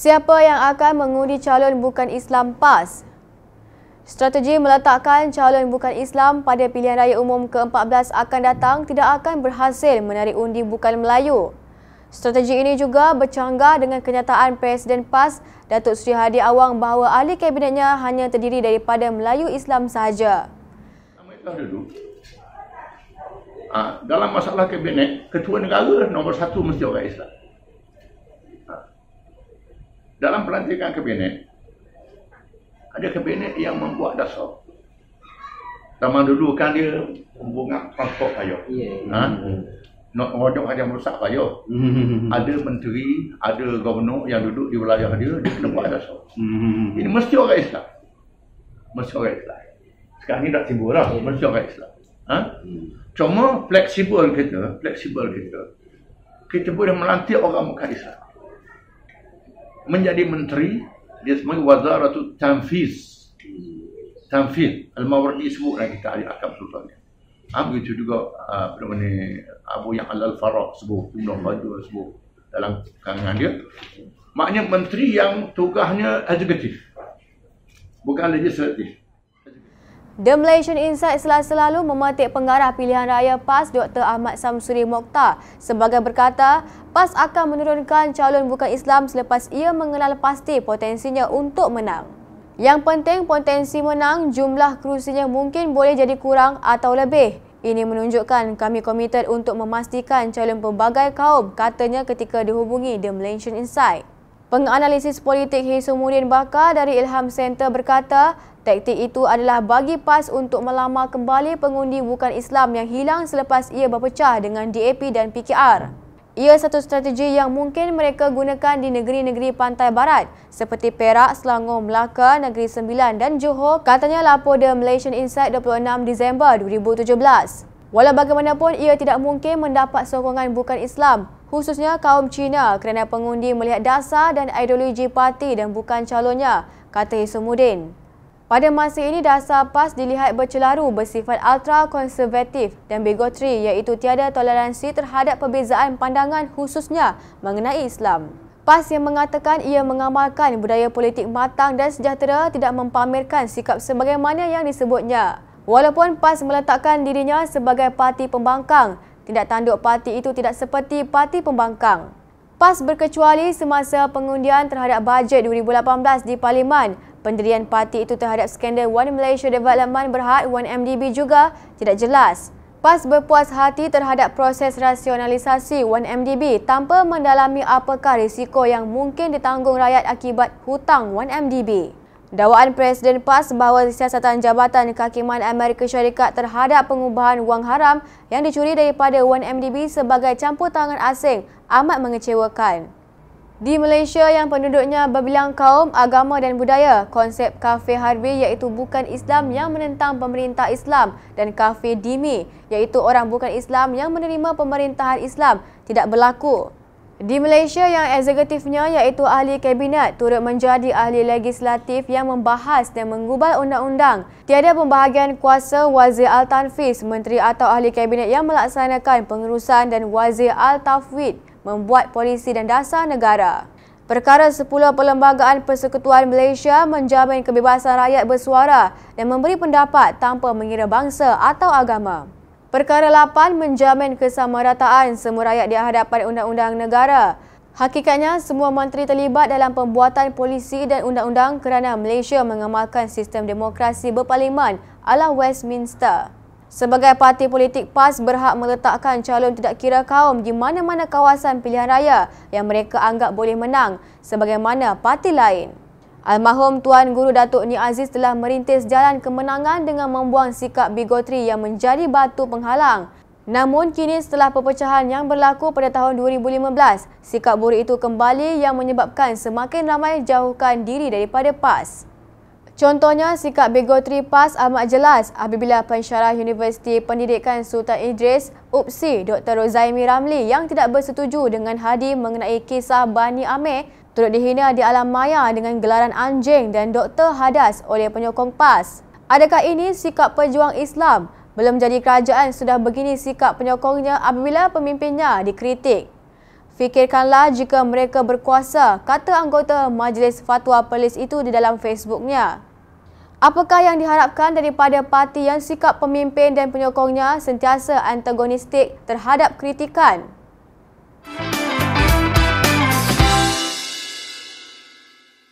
Siapa yang akan mengundi calon bukan Islam PAS? Strategi meletakkan calon bukan Islam pada pilihan raya umum ke-14 akan datang tidak akan berhasil menarik undi bukan Melayu. Strategi ini juga bercanggah dengan kenyataan Presiden PAS Datuk Seri Hadi Awang bahawa ahli kabinetnya hanya terdiri daripada Melayu Islam sahaja. Ah, dalam masalah kabinet, ketua negara nombor satu mesti orang Islam dalam pelantikan kabinet ada kabinet yang membuat dasar zaman dulu kan dia bunga pangkok payo ya, ya. ha nak ngodok ada merosak payo ada menteri ada gubernur yang duduk di wilayah dia dia kena buat dasar ini mesti orang Islam mesti orang Islam sekarang ni tak timbul lah ya. mesti orang Islam ha hmm. cuma fleksibel kita fleksibel kita kita boleh melantik orang muka Islam menjadi menteri dia sebagai wazaratu tanfiz tanfiz al-mawardi sebut lagi kita ahli akam sultannya ha, ah, begitu juga ah, apa uh, ni Abu Yang al farraq sebut Ibn Khadur sebut dalam kalangan dia maknanya menteri yang tugasnya eksekutif bukan legislatif The Malaysian Insight selalu selalu memetik pengarah pilihan raya PAS Dr. Ahmad Samsuri Mokhtar sebagai berkata, PAS akan menurunkan calon bukan Islam selepas ia mengenal pasti potensinya untuk menang. Yang penting potensi menang, jumlah kerusinya mungkin boleh jadi kurang atau lebih. Ini menunjukkan kami komited untuk memastikan calon pelbagai kaum, katanya ketika dihubungi The Malaysian Insight. Penganalisis politik Hisu Mudin Bakar dari Ilham Center berkata, Taktik itu adalah bagi PAS untuk melamar kembali pengundi bukan Islam yang hilang selepas ia berpecah dengan DAP dan PKR. Ia satu strategi yang mungkin mereka gunakan di negeri-negeri pantai barat seperti Perak, Selangor, Melaka, Negeri Sembilan dan Johor katanya lapor The Malaysian Insight 26 Disember 2017. Walau bagaimanapun, ia tidak mungkin mendapat sokongan bukan Islam khususnya kaum Cina kerana pengundi melihat dasar dan ideologi parti dan bukan calonnya, kata Hisomuddin. Pada masa ini dasar PAS dilihat bercelaru bersifat ultra konservatif dan bigotri iaitu tiada toleransi terhadap perbezaan pandangan khususnya mengenai Islam. PAS yang mengatakan ia mengamalkan budaya politik matang dan sejahtera tidak mempamerkan sikap sebagaimana yang disebutnya. Walaupun PAS meletakkan dirinya sebagai parti pembangkang, tindak tanduk parti itu tidak seperti parti pembangkang. Pas berkecuali semasa pengundian terhadap bajet 2018 di Parlimen. Pendirian parti itu terhadap skandal One Malaysia Development Berhad 1MDB juga tidak jelas. PAS berpuas hati terhadap proses rasionalisasi 1MDB tanpa mendalami apakah risiko yang mungkin ditanggung rakyat akibat hutang 1MDB. Dawaan Presiden PAS bahawa siasatan Jabatan Kehakiman Amerika Syarikat terhadap pengubahan wang haram yang dicuri daripada 1MDB sebagai campur tangan asing amat mengecewakan. Di Malaysia yang penduduknya berbilang kaum, agama dan budaya, konsep kafe harbi iaitu bukan Islam yang menentang pemerintah Islam dan kafe dimi iaitu orang bukan Islam yang menerima pemerintahan Islam tidak berlaku. Di Malaysia yang eksekutifnya iaitu ahli kabinet turut menjadi ahli legislatif yang membahas dan mengubah undang-undang. Tiada pembahagian kuasa Wazir Al-Tanfiz, menteri atau ahli kabinet yang melaksanakan pengurusan dan Wazir Al-Tafwid membuat polisi dan dasar negara. Perkara 10 Perlembagaan Persekutuan Malaysia menjamin kebebasan rakyat bersuara dan memberi pendapat tanpa mengira bangsa atau agama. Perkara 8 menjamin kesamarataan semua rakyat di hadapan undang-undang negara. Hakikatnya, semua menteri terlibat dalam pembuatan polisi dan undang-undang kerana Malaysia mengamalkan sistem demokrasi berparlimen ala Westminster. Sebagai parti politik PAS berhak meletakkan calon tidak kira kaum di mana-mana kawasan pilihan raya yang mereka anggap boleh menang sebagaimana parti lain. Almarhum Tuan Guru Datuk Ni Aziz telah merintis jalan kemenangan dengan membuang sikap bigotri yang menjadi batu penghalang. Namun kini setelah perpecahan yang berlaku pada tahun 2015, sikap buruk itu kembali yang menyebabkan semakin ramai jauhkan diri daripada PAS. Contohnya sikap bigotri PAS amat jelas apabila pensyarah Universiti Pendidikan Sultan Idris UPSI Dr. Rozaimi Ramli yang tidak bersetuju dengan hadir mengenai kisah Bani Amir Turut dihina di alam maya dengan gelaran anjing dan doktor hadas oleh penyokong PAS. Adakah ini sikap pejuang Islam? Belum jadi kerajaan sudah begini sikap penyokongnya apabila pemimpinnya dikritik. Fikirkanlah jika mereka berkuasa, kata anggota Majlis Fatwa Perlis itu di dalam Facebooknya. Apakah yang diharapkan daripada parti yang sikap pemimpin dan penyokongnya sentiasa antagonistik terhadap kritikan?